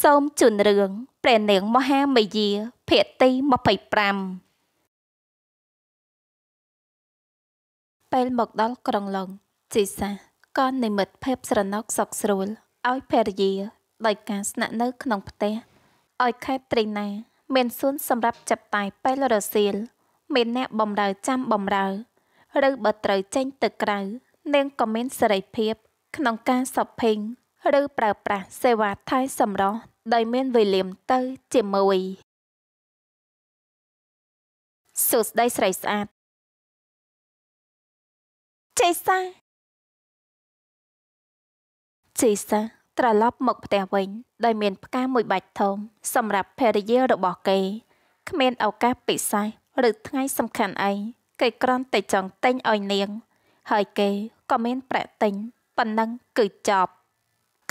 សូមជូនរឿងព្រះនាង មហាមាយាភាគទី25ពេលមកដល់ក្រុងឡុងជីសាក៏និមិត្តភាពស្រណុកសុកស្រួលឲ្យភរិយាដោយការស្នាក់នៅ ក្នុងផ្ទះឲ្យខេតត្រីណា មាន សួនសម្រាប់ចាប់តាយពេលរសៀលមាន អ្នកបំរើចាំបំរើឬបើត្រូវចេញទៅក្រៅ នាងក៏មានសេរីភាព ក្នុងការ shopping ឬប្រើប្រាស់សេវាថែសម្រស់ដោយមានវេលាមទៅ ជាមួយសួស្តីស្រីស្អាតចេសាចេសាត្រឡប់មកផ្ទះវិញដោយមានផ្កាមួយបាច់ធំសម្រាប់ភរិយារបស់គេគ្មានឱកាសពិសេសឬថ្ងៃ សំខាន់អីគេគ្រាន់តែចង់ទិញឲ្យនាង ហើយគេក៏មាន ប្រាក់ទិញប៉ុណ្ណឹងគឺចប់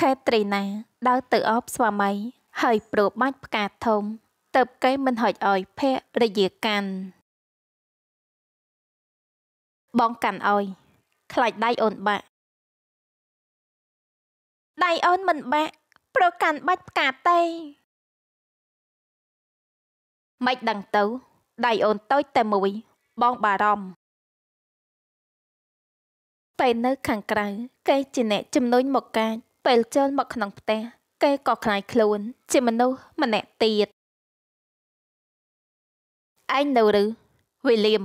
ខេត្រីណាដើរទៅអបស្វាមី ហើយប្រូបាច់ផ្កាធំទៅគេមិនហុចអោយភរិយាកាន់បងកាន់អោយខ្លាចដៃអូនបាក់ដៃអូនមិនបាក់ប្រកាន់បាច់ផ្កាទេមិនដឹងទៅដៃអូនតូចតែមួយ បងបារម្ភពេលនៅខាងក្រៅគេជាអ្នកជំនួញមកកាច់ពេលចូលមកក្នុងផ្ទះគេក៏ខ្លាយខ្លួន ជាមនុស្សម្នាក់ទៀតឯងនៅឬវេលៀម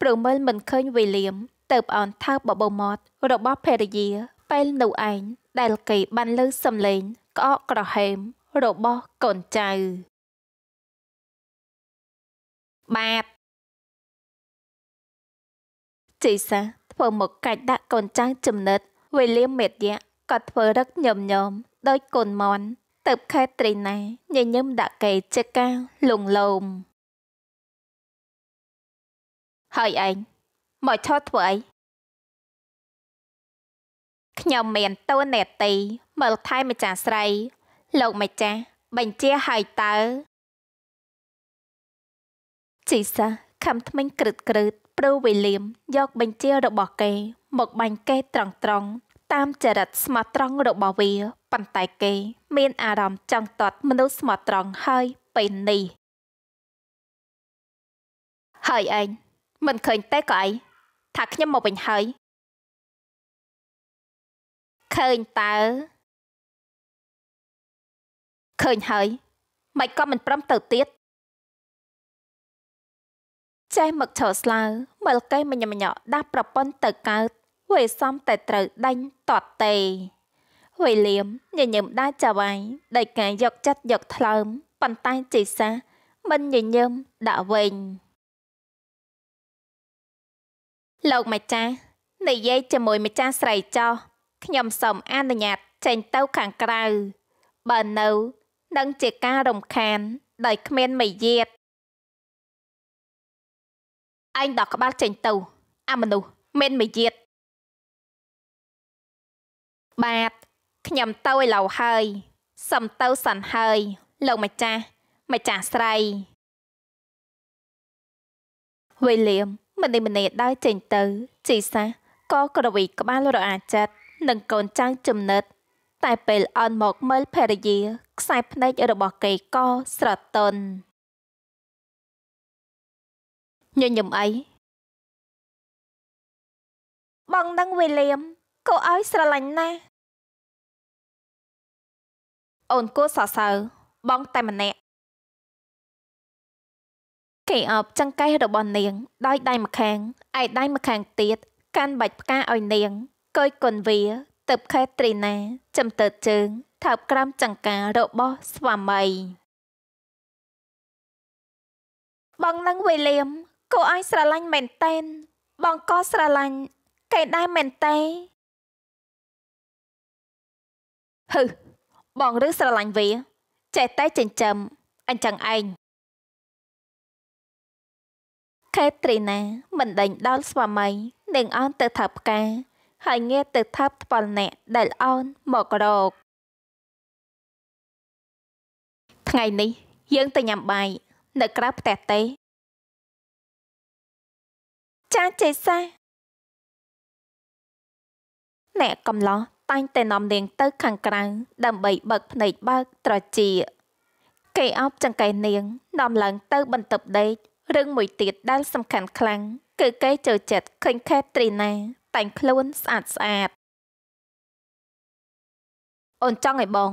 ប្រមើលមិនឃើញវេលៀមទៅអនថើបបបោមាត់របស់ភរិយា ពេលនៅឯងដែលគេបានលើសំឡេងក្អកក្រហេមរបស់កូនចៅបាទជ័យសាធ្វើមកកាច់ដាក់កូនចៅចំណិតវេលាមេតយៈក៏ធ្វើរឹកញឹមញោមដោយកូនមន់ទៅខេតត្រីណែញញឹមដាក់កេចកាលងលោមហើយឯងមកឈរធ្វើអីខ្ញុំមានតួនាទីមើលថែម្ចាស់ស្រី លោកម្ចាស់បញ្ជាឲ្យតើជីសាខំថ្មិញក្រឹតក្រឹតព្រឺវិលៀមយកបញ្ជារបស់គេ មកបាញ់គេត្រង់ត្រង់តាមចរិតស្មោះត្រង់របស់វាប៉ុន្តែគេ មានអារម្មណ៍ចង់ទាត់មនុស្សស្មោះត្រង់ហើយពេលនេះហើយឯងមិនឃើញទេក៏ឯងថាខ្ញុំមកវិញហើយឃើញតើឃើញហើយមិនក៏មិនព្រមទៅទៀតចេះមកឈរស្លើមើលគេមញមញដាស់ប្រពន្ធទៅកើតវេសំតែត្រូវដេញតតទេវេលៀមញញឹមដាចាវាយដេកកាយកចិត្តយកថ្លើមប៉ុន្តែជ័យសាមិនញញឹមដាក់វិញ លោកម្ចាស់និយាយជាមួយម្ចាស់ស្រីចោះខ្ញុំសូមអនុញ្ញាតចេញទៅខាងក្រៅ បើនៅនឹងជាការរំខានដោយគ្មានមយាទឯងដោះក្បាលចេញទៅអាមនុស្សមិនមាយាទបាទខ្ញុំទៅឥឡូវហើយសុំទៅសិនហើយ លោកម្ចាស់ម្ចាស់ស្រីវេលៀមម្នេម្នេដើរចេញទៅជីសាក៏ក្រវីក្បាលរអាចិតនិងកូនចៅចំណិត តែ ពេលអន់មកមើលភរិយាខ្សែភ្នែករបស់គេក៏ស្រទន់ញញឹមអីបងនឹងវិលៀមក៏ឲ្យស្រឡាញ់ណាស់អូនគួរសរសើរបងតែម្នាក់គេអបចង្កេះរបស់នាងដោយដៃម្ខាងឯដៃម្ខាងទៀតកាន់បាច់ផ្កាឲ្យនាងកុយគុនវាទៅខេតត្រីណាចំតើជើងថើបក្រាំចង្ការរបស់ស្វាមីបងនឹងវិលៀមគូអាយស្រឡាញ់មែនតែនបងក៏ស្រឡាញ់គេដែរមែនតែហឺបងឬស្រឡាញ់វា ចេះតែចិញ្ចឹមអញ្ចឹងឯងខេត្រីណាមិនដេញដោលស្វាមីនឹងអូនទៅថើបផ្កាហើយងាកទៅថាប់ថ្ពាល់អ្នកដែលអូនមករកថ្ងៃនេះ យើងទៅញ៉ាំបាយនៅ ក្រៅផ្ទះទេចាចេសាអ្នកកំឡោះតែងតែនាំនាង ទៅខាងក្រៅដើម្បីបើកភ្នែកបើកត្រជាគេអោបចង្កេះនាងនាំឡើងទៅបន្ទប់ដេករឿងមួយទៀតដែលសំខាន់ខ្លាំងគឺគេចូលចិត្តឃើញខេតត្រីណាតែងខ្លួនស្អាតស្អាតអូនចង់ឲ្យបង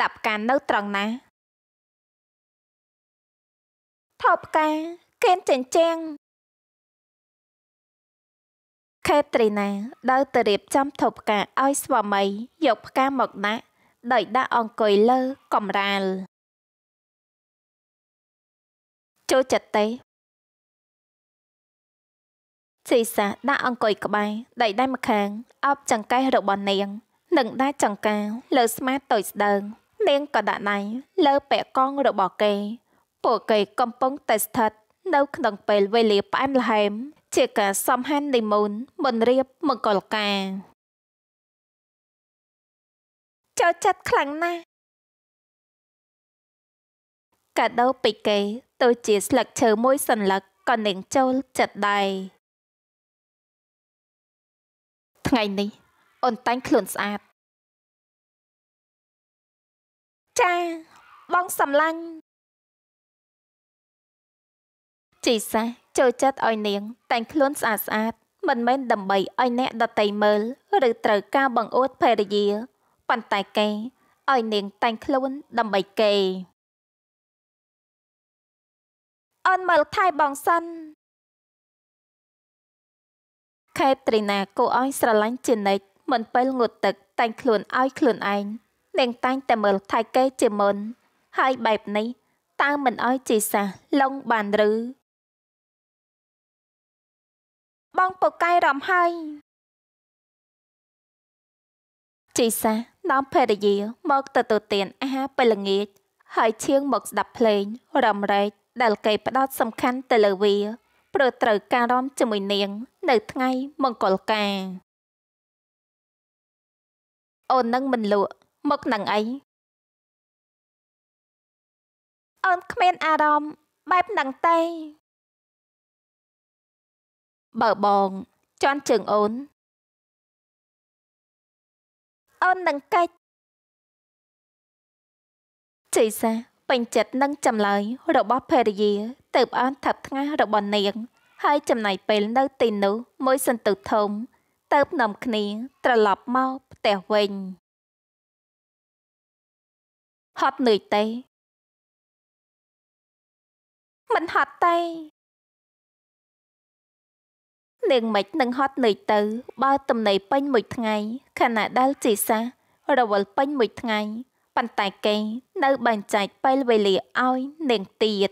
ដាក់ផ្កានៅត្រង់ណាថោផ្កាគេនចិញ្ចាំងខេតត្រីណាដើរទៅរៀបចំថូផ្កាឲ្យស្វាមីយក ផ្កាមកដាក់ដោយដាក់អង្គុយលើកំរាលចូលចិត្តទេសិសាដាក់អង្គុយក្បែរដៃដៃម្ខាង អបចង្កេះរបស់នាងនិងដាក់ចង្កាលើ ស្មាតូចស្ដើង នាងក៏ដាក់ដៃលើពាក់កងរបស់គេ ពួកគេកំពុងតែស្ថិតនៅ ក្នុងពេលវេលាផ្អែមល្ហែមជាការសំហាននីមូនមិនរៀបមង្គលការចូលចិត្តខ្លាំងណាស់កាដូពីគេទៅជាស្លឹកឈើមួយសន្លឹកក៏នឹងចូលចិត្តដែរថ្ងៃនេះអូនតាញ់ខ្លួនស្អាតចា បងសំឡាញ់ជីសាចូលចិត្តឲ្យនាងតែងខ្លួនស្អាតស្អាតមិនមែនដើម្បីឲ្យអ្នកដតីមើល ឬត្រូវការបង្អួតភរិយា ប៉ុន្តែគេឲ្យនាងតែងខ្លួន ដើម្បីគេអូនមើលថៃបងសិនខេបត្រីណាគូឲ្យស្រឡាញ់ជានិច្ចមិនពេលងូតទឹកតែងខ្លួនឲ្យខ្លួនឯងនាងតែងតែមើលថៃគេជាមុនហើយបែបនេះតើមិនឲ្យជីសាឡងបានឬបងពូកែរំហើយជីសានាំភរិយា មកទទួលទានអាហារពេលល្ងាចហើយឈៀងមកស្ដាប់ភ្លេងរំរែកដែលគេផ្ដោតសំខាន់ទៅលើវាព្រោះត្រូវការរំជាមួយនាង នៅថ្ងៃមង្គលការ អូននឹងមិនលក់មកនឹងអីអូនគ្មានអារម្មណ៍បែបនឹងទេបើបងជន់ជើងអូនអូននឹងកាច់ចៃសាពេញចិត្តនឹងចម្លើយរបស់ភរិយា ទៅអនថាប់ថ្ងាសរបស់នាង ហើយចំណាយពេលនៅ ទីនោះមួយសន្ទុះធំ ទៅភ្នំគ្នាត្រឡប់មកផ្ទះវិញហត់នឿយទេមិនហត់ទេនាងមេឃនឹងហត់នឿយទៅ បើទំនេរពេញមួយថ្ងៃខណៈដែលជីសា រវល់ពេញមួយថ្ងៃប៉ុន្តែគេនៅបែងចែកពេលវេលាឲ្យនាងទៀត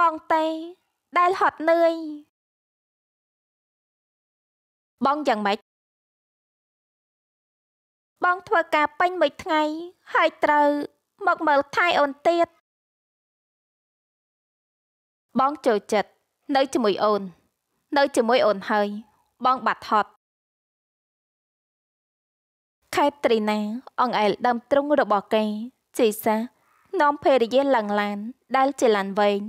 បងតេដែលហត់នឿយបងយ៉ាងម៉េចបងធ្វើការពេញមួយថ្ងៃហើយត្រូវមកមើលថៃអូនទៀតបងចូលចិត្តនៅជាមួយអូន នៅជាមួយអូនហើយ បងបាត់ហត់ខេតត្រីណាអង្អែលដើមទ្រុងរបស់គេជីសានាំភេរយាឡើងឡាន ដែលជាឡានវែង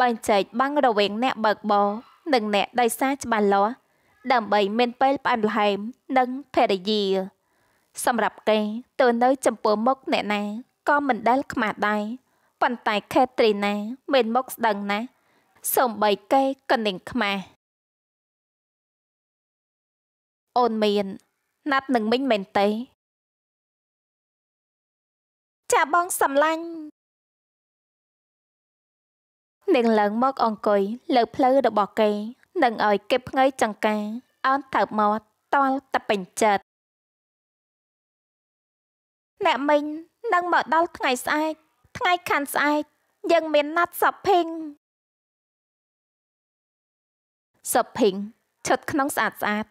បែងចែកបាំងរវាងអ្នកបើកបរនិងអ្នកដីសាច្បាស់លាស់ដើម្បីមានពេលផ្អែមល្ហែមនិងភេរយាសម្រាប់គេទៅនៅ ចំពោះមុខអ្នកណាក៏មិនដែល ខ្មាស់ដែរប៉ុន្តែខេតត្រីណាមានមុខស្ដឹងណាស់សំបីកេកណ្ដិងខ្មាស់អូនមានណាត់នឹងមិញមែនទេ ចាបងសំឡាញ់នឹងឡើងមកអង្គុយលើផ្លូវរបស់គេនឹងឲ្យគេផ្ងើយចង្ការអោនទៅមកតល់តពេញចិត្តអ្នកមិញនឹងមកដល់ថ្ងៃស្អែកថ្ងៃខាន់ស្អែកយើងមាន ណាត់ shopping shopping ឈុតក្នុងស្អាតស្អាត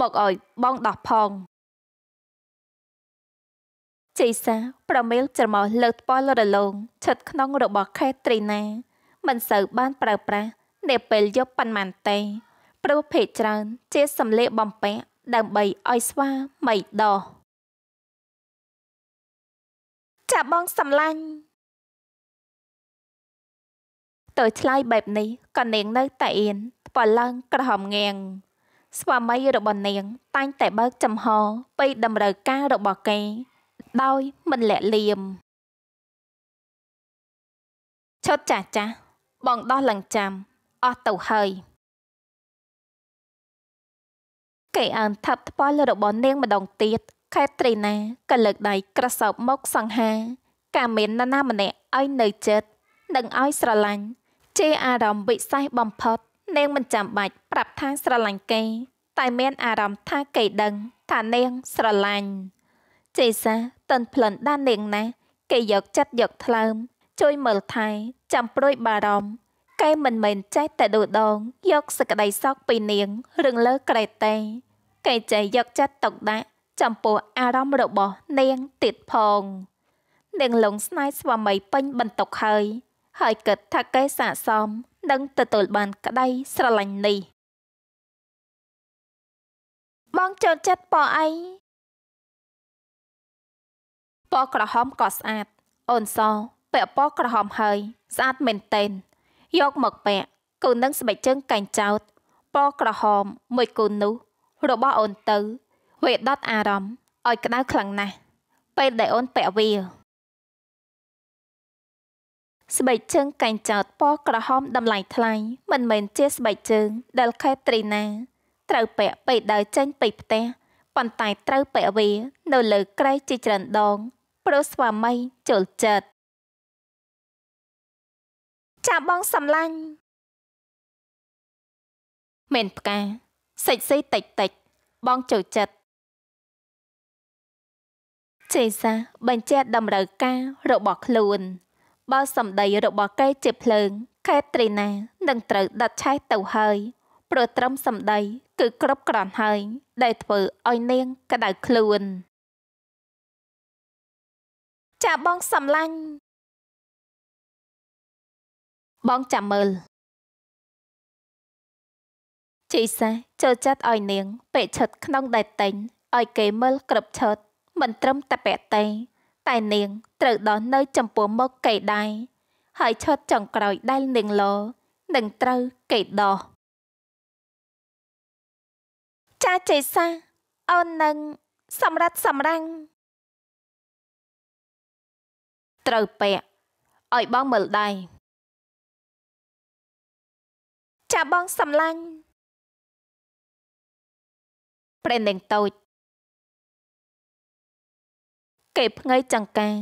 មកឲ្យបងដោះផងចៃសាប្រមេលច្រមុះលើថ្ពាល់រលោងឈុតក្នុងរបស់ខេតត្រីណា មិនសូវបានប្រើប្រាស់នៅពេលយប់ប៉ុន្មានទេព្រោះភេកច្រើន ជាសម្លេបំពាក់ដើម្បីឲ្យស្វាមីដោះចាបងសំឡាញ់ទៅឆ្លើយបែបនេះក៏នាងនៅតែអៀនបើឡើងក្រហមងាងស្វាមីរបស់នាងតែងតែបើកចំហពីតម្រូវការរបស់គេ ដោយមិនលាក់លៀមឈុតចាស់ចាស់បងដោះឡើងចាំអស់ទៅហើយគេអានថាប់ថ្ពាល់របស់នាងម្ដងទៀតខេតត្រីណាក៏លើកដៃក្រសោបមកសង្ហាកាមានណាណាម្នាក់ឲ្យនៅចិត្តនិងឲ្យស្រឡាញ់ជាអារម្មណ៍វិសេសបំផុតនាងមិនចាំបាច់ប្រាប់ថាស្រឡាញ់គេតែមានអារម្មណ៍ថាគេដឹងថានាងស្រឡាញ់ជេសាតិនផ្លិនដាននាងណាគេយកចិត្តយកថ្លើមជួយមើលថែចាំប្រួយបារម្ភគេមិនមែនចេះតែដូដងយកសក្តីសោកពីនាងរឿងលើក្រេតទេគេចេះយកចិត្តទុកដាក់ចំពោះអារម្មណ៍របស់នាងទៀតផង នាងលងស្នេហ៍ស្វាមីពេញបន្ទុកហើយហើយគិតថាគេស័ក្តិសមនឹងទទួលបានក្តីស្រឡាញ់នេះបងចូលចិត្តពណ៌អីពណ៌ក្រហមក៏ស្អាតអូនសពាក់ពណ៌ក្រហមហើយស្អាតមែនទែនយកមកពាក់គូនឹងស្បែកជើងកែងចោតពណ៌ក្រហមមួយគូនោះ របស់អូនទៅវាដុតអារម្មណ៍ឲ្យក្តៅខ្លាំងណាស់ពេលដែលអូនពាក់វាស្បែកជើងកែងចោតពណ៌ក្រហមតម្លៃថ្លៃមិនមែនជាស្បែកជើងដែលខេតត្រីណា ត្រូវពាក់ពេលដើរចេញពីផ្ទះប៉ុន្តែត្រូវពាក់វា នៅលើក្រែកជាច្រើនដងព្រោះស្វាមីចូលចិត្តចាំបងសំឡាញ់មែនផ្កាសិចស៊ីតិចតិច បងចូលចិត្តចេសាបញ្ជាតម្រូវការរបស់ខ្លួនបើសម្ដីរបស់គេជាភ្លើងខេតត្រីណានឹងត្រូវ ដាច់ឆេះទៅហើយព្រោះត្រឹមសម្ដី គឺគ្រប់គ្រាន់ហើយ ដែលធ្វើឲ្យនាង ក្តៅខ្លួន ចាបងសំឡាញ់បងចាំមើលជីសាចូលចិត្តឲ្យនាងពេកឈិតក្នុងដែតតេញឲ្យគេមើលគ្រប់ឈុតមិនត្រឹមតែពាក់តែតែនាងត្រូវដោះនៅចំពោះមុខគេដែរហើយឈុតចុងក្រោយដែលនាងលនឹងត្រូវគេដោះចាចេសាអូននឹងសម្រាប់សម្រាំងត្រូវពាក់ឲ្យបងមើលដៃចាបងសំឡាញ់ព្រះនាងតូចគេភ្ងើយចង្ការ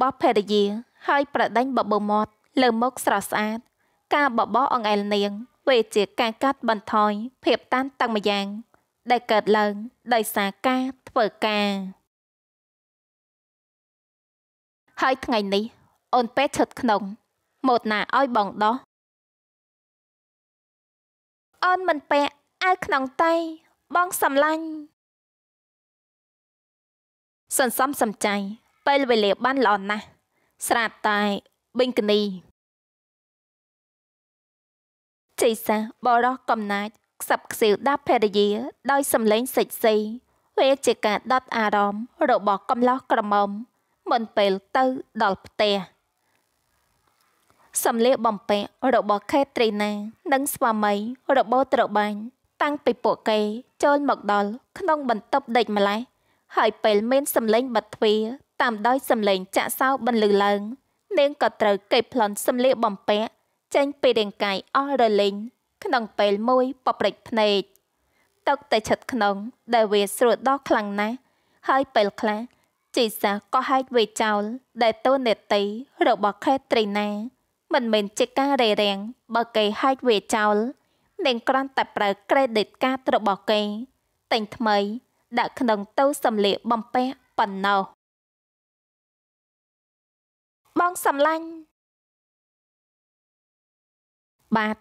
បស់ភរិយាហើយប្រដេញបបោមាត់លើមុខស្រស់ស្អាត ការបបោអង្អែលនាងវាជាការកាត់បន្ថយភាពតានតឹងម្យ៉ាងដែលកើតឡើងដោយសារការធ្វើការហើយថ្ងៃនេះអូនពេជ្រឈុតក្នុងម៉ូតណាឲ្យបងដោះអូនមិនពាក់អាវក្នុងតៃបងសំឡាញ់សន្សំសំចៃពេលវេលាបានល្អណាស់ស្រាប់តែបិញកនីចៃសាបរោះកំណាចខ្សឹបខ្សៀវដាប់ភរិយាដោយសំឡេងសិចស៊ីវាជាការដុតអារម្មណ៍របស់ កំឡោះក្រមុំមិនពេលទៅដល់ផ្ទះសំលៀកបំពាក់របស់ខេត្រីណានិងស្វាមីរបស់ត្របាញ់តាំងពីពួកគេ ចូលមកដល់ក្នុងបន្ទប់ដេកម្លេះហើយពេលមានសម្លេងបិទទ្វារតាមដោយសម្លេងចាក់សោបន្លឺឡើងនាងក៏ត្រូវកេបប្លន់សម្លៀកបំពាក់ចេញពីរាងកាយអស់រលីងក្នុងពេលមួយបប្រិចភ្នែកទឹកតែឆិតក្នុងដែលវាស្រួលដល់ខ្លាំងណាស់ហើយពេលខ្លះជីសាក៏ហែកវេចោល ដែលតូននេតិរបស់ខេត្រីណា មិនមែនជាការរេរាំងបើគេហែកវេចោលនឹងគ្រាន់តែប្រើ credit card របស់គេតែងថ្មីដាក់ក្នុងទៅសំលៀកបំពាក់ប៉ុណ្ណោះបងសំឡាញ់បាទ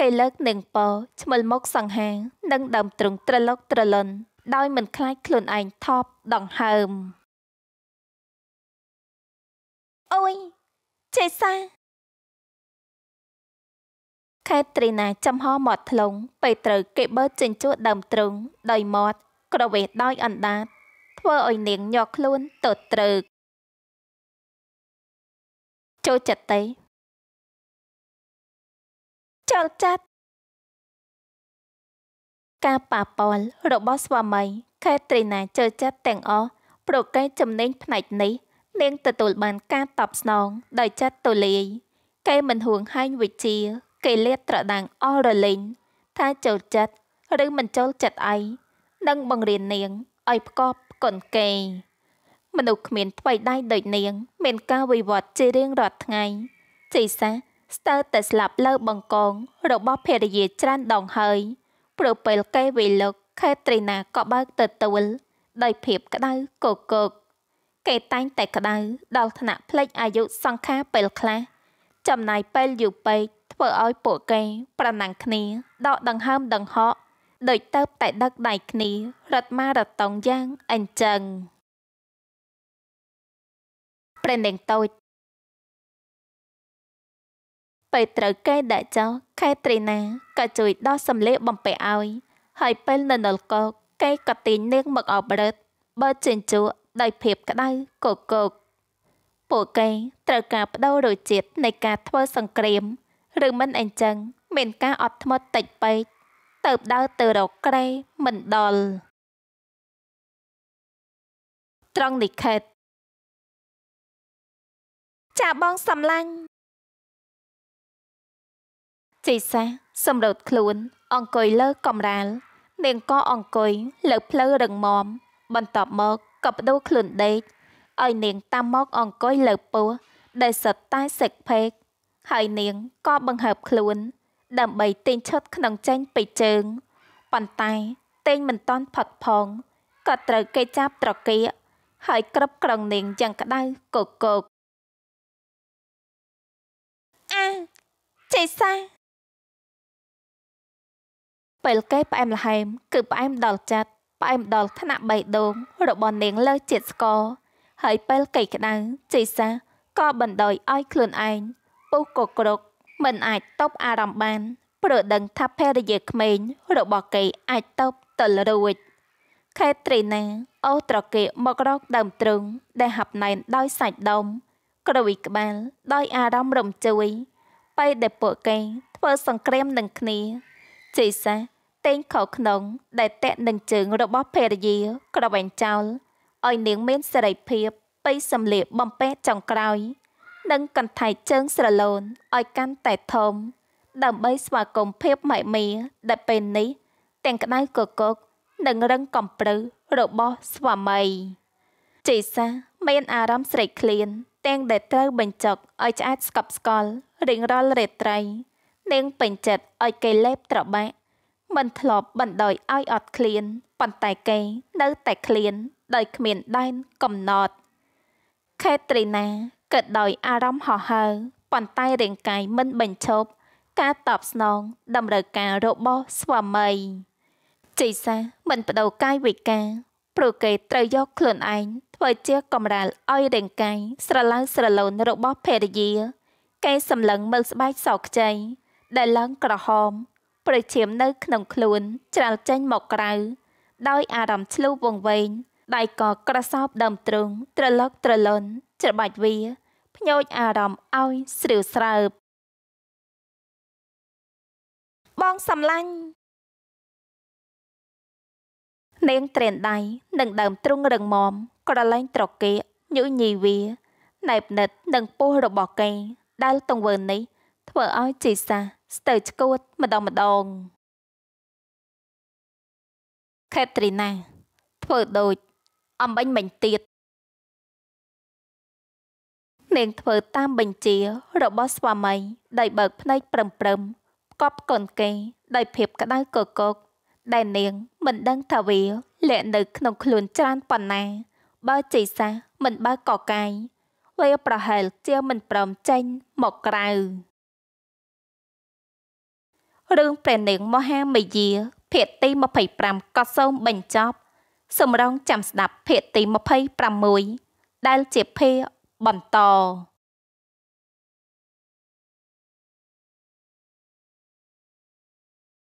កៃលើកនឹងពឈ្មលមុខសង្ហានិងដើមទ្រង់ត្រឡុកត្រលន់ដោយមិនខ្លាចខ្លួនឯងថប់ដង្ហើមអូយចេសាខេត្តត្រីណាចំហមាត់ធ្លងពេលត្រូវគេបើចិញ្ជួតដើមទ្រូងដោយមាត់ក្រវេះដោយ អណ្ដាតធ្វើឲ្យនាងញ័រខ្លួនទៅត្រូវចូលចិត្តទេចូលចិត្តការប៉ះពាល់របស់ស្វាមីខេត្រីណា ចូលចិត្តទាំងអស់ប្រកែកចំណេញផ្នែកនេះនាងទទួលបាន ការតបស្នង ដោយចិត្តទូលាយគេមិនហួងហែងវិជាគេលាតត្រដាងអស់រលែងថាចូលចិត្តឬមិនចូលចិត្តអីនឹងបង្រៀននាងឲ្យផ្គប់ផ្គន់គេមនុស្សគ្មានថ្មីដៃដូចនាង មានការវិវត្តជារៀងរាល់ថ្ងៃចៃសាស្ទើរតែស្លាប់លើបង្គងរបស់ភរិយាច្រើនដងហើយព្រោះពេលគេវិលុកខេត្រីណាក៏បើកទទួលដោយភាពក្តៅកកកគេតែងតែក្តៅដល់ថ្នាក់ផ្លេចអាយុសង្ខាពេលខ្លះចំណាយពេលយូរពេកធ្វើឲ្យពួកគេប្រណាំងគ្នាដកដង្ហើមដង្ហក់ដូចទៅតែដឹកដៃគ្នារត់ម៉ារ៉ាតុងយ៉ាងអញ្ចឹងប្រេនដេងតូចពេលត្រូវគេដាក់ចោលខេត្រីណាក៏ជួយដោះសម្លេបំពេឲ្យ ហើយពេល នៅនលកកគេក៏ទាញនាងមកអបរិទ្ធបើចិញ្ចក់ដោយភាពក្តៅកកកពួកគេត្រូវការបដូររសជាតិនៃការធ្វើសង្គ្រាមឬមិនអញ្ចឹងមានការអត់ធ្មត់តិចពេកទៅដើរទៅរកក្រេមិនដល់ត្រង់និខេតចាបងសំឡាញ់ជីសាសម្រោតខ្លួន អង្គុយលើកំរាលនាងក៏អង្គុយលើផ្លូវរឹងមាំបន្ទាប់មកក៏បដូរខ្លួនដេកឲ្យនាង តាមមកអង្គុយលើពោះដែលសិតតែសេកភេកហើយនាងក៏បង្ហើប ខ្លួនដើម្បីទិញឈុត ក្នុងចេញពីជើងប៉ុន្តែេងមិនតាន់ផុតផងក៏ត្រូវគេចាប់ត្រកៀកហើយក្រឹបក្រងនាងយ៉ាងក្តៅកកកអាចៃសាពេលគេផ្អែមល្ហែមគឺផ្អែមដល់ចាត់ផ្អែមដល់ថ្នាក់បៃដងរបស់នាងលើជាតិស្ករហើយពេលគេក្តៅចៃសាក៏បណ្ដោយឲ្យខ្លួនឯងពុះក៏ក្រក មិនអាចតបអារម្មណ៍បានព្រោះដឹងថាភរិយាក្មេងរបស់គេអាចតបទល់រួចខេត្រីណាអូត្រកេមករកដើមទ្រូងដែលហាប់ណែនដោយសាច់ដុំក្រវីក្បាលដោយអារម្មណ៍រំជួយពេលដែលពួកគេធ្វើសង្គ្រាមនឹងគ្នាជ័យសាេងខោក្នុង ដែលតាក់នឹងជើងរបស់ភរិយា ក្រវែងចោលឲ្យនាងមានសេរីភាពពីសម្លៀកបំពាក់ចុងក្រោយនិងកន្ថែកជើងស្រឡូនឲ្យកាន់តែធំដើម្បីស្វាគមន៍ភាពម៉ែមីដែលពេលនេះ ទាំងក្តៅកកកនិងរឹងកំប្រឹសរបស់ស្វាមីចីសាមានអារម្មណ៍ស្រេកឃ្លានទាំងដែលត្រូវបញ្ចុកឲ្យឆ្អែតស្កប់ស្កល់រៀងរាល់រាត្រីនាងពេញចិត្តឲ្យគេលេបត្របាក់ មិនធ្លាប់បណ្ដោយឲ្យអត់ឃ្លានប៉ុន្តែគេ នៅតែឃ្លានដោយគ្មានដែនកំណត់ខេត្រីណាក៏ដោយអារម្មណ៍ហោះហើរប៉ុន្តែរាងកាយមិនបញ្ឈប់ការតបស្នងតម្រូវការរបស់ស្វាមីចៃសាមិនបដូរកាយវិការព្រោះគេត្រូវយកខ្លួនឯងធ្វើជាកំរាលឲ្យរាងកាយស្រឡៅស្រលូនរបស់ភរិយាគេសម្លឹងមើលស្បែកសខ្ចីដែលឡើងក្រហមប្រឈាមនៅក្នុងខ្លួនច្រាលចេញមកក្រៅដោយអារម្មណ៍ឆ្លុះវង្វេងដៃក៏ក្រសោបដើមទ្រូងត្រឡុកត្រលន់ច្របាច់វាភ្ញោចអារម្មណ៍ឲ្យស្រឿស្រើបបងសំឡាញ់នាងត្រេនដៃនឹងដើមទ្រុងរឹងមាំក្រឡែងត្រកេកញូញីវាណែបណិតនឹងពោះរបស់គេដែលទង្វើនេះ ធ្វើឲ្យជីសាស្ទើរឆ្កួតម្ដងម្ដងខេត្រីណាធ្វើដូចអំបញ្ញមិញទៀតលេងធ្វើតាមបញ្ជា របស់ស្វាមីដោយបើកភ្នែកព្រឹមព្រឹមគប់កូនគេដោយភាពក្តៅកកកដែលនាង មិនដឹងថាវាលាក់នៅក្នុងខ្លួនច្រើនប៉ុណ្ណា បើចៃសាមិនបើកកកាយវាប្រហែលជាមិនព្រមចេញមកក្រៅរឿងព្រះនាងមហាមយា ភាគទី25ក៏សូមបញ្ចប់សម្រងចាំស្ដាប់ ភាគទី26ដែលជាភាគបន្ត